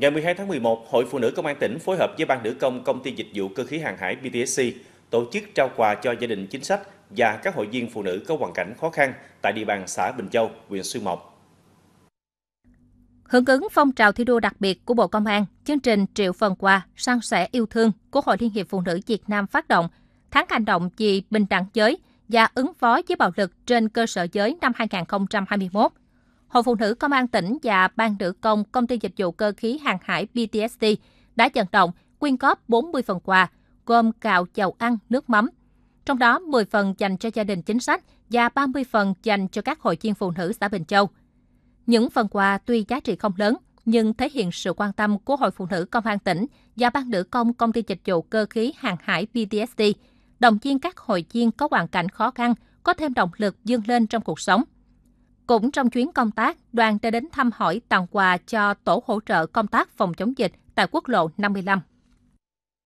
Ngày 12 tháng 11, Hội Phụ nữ Công an tỉnh phối hợp với Ban nữ công Công ty Dịch vụ Cơ khí Hàng hải BTSC tổ chức trao quà cho gia đình chính sách và các hội viên phụ nữ có hoàn cảnh khó khăn tại địa bàn xã Bình Châu, huyện Xuyên Mộc. Hưởng ứng phong trào thi đua đặc biệt của Bộ Công an, chương trình Triệu phần quà, sang sẻ yêu thương của Hội Liên hiệp Phụ nữ Việt Nam phát động, tháng hành động vì bình đẳng giới và ứng phó với bạo lực trên cơ sở giới năm 2021 Hội Phụ nữ Công an tỉnh và Ban nữ công Công ty Dịch vụ Cơ khí Hàng hải PTSD đã vận động quyên góp 40 phần quà, gồm gạo, dầu ăn, nước mắm. Trong đó 10 phần dành cho gia đình chính sách và 30 phần dành cho các hội viên phụ nữ xã Bình Châu. Những phần quà tuy giá trị không lớn, nhưng thể hiện sự quan tâm của Hội Phụ nữ Công an tỉnh và Ban nữ công Công ty Dịch vụ Cơ khí Hàng hải PTSD, đồng viên các hội viên có hoàn cảnh khó khăn có thêm động lực dương lên trong cuộc sống – cũng trong chuyến công tác, đoàn đã đến thăm hỏi tặng quà cho Tổ hỗ trợ công tác phòng chống dịch tại quốc lộ 55.